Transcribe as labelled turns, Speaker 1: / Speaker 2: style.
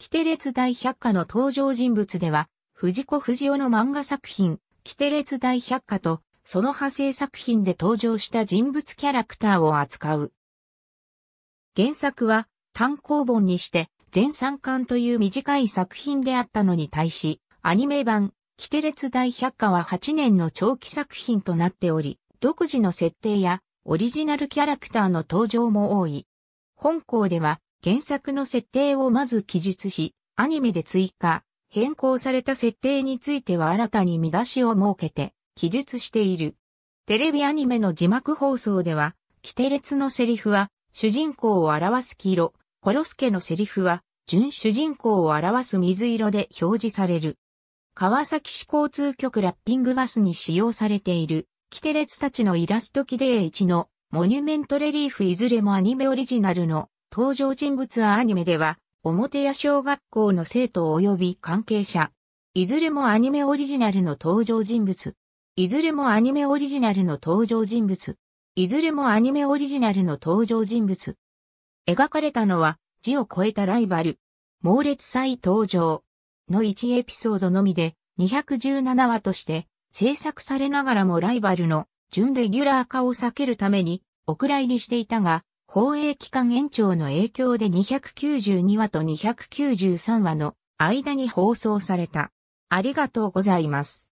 Speaker 1: キテレツ大百科の登場人物では、藤子不二雄の漫画作品、キテレツ大百科と、その派生作品で登場した人物キャラクターを扱う。原作は単行本にして全三巻という短い作品であったのに対し、アニメ版、キテレツ大百科は8年の長期作品となっており、独自の設定やオリジナルキャラクターの登場も多い。本校では原作の設定をまず記述し、アニメで追加、変更された設定については新たに見出しを設けて記述している。テレビアニメの字幕放送では、キテレツのセリフは、主人公を表す黄色、コロスケのセリフは、準主人公を表す水色で表示される。川崎市交通局ラッピングバスに使用されている、キテレツたちのイラストキデイ1のモニュメントレリーフいずれもアニメオリジナルの登場人物はアニメでは、表屋小学校の生徒及び関係者。いずれもアニメオリジナルの登場人物。いずれもアニメオリジナルの登場人物。いずれもアニメオリジナルの登場人物。描かれたのは、字を超えたライバル。猛烈再登場。の1エピソードのみで、217話として、制作されながらもライバルの準レギュラー化を避けるために、お蔵入りしていたが、放映期間延長の影響で292話と293話の間に放送された。ありがとうございます。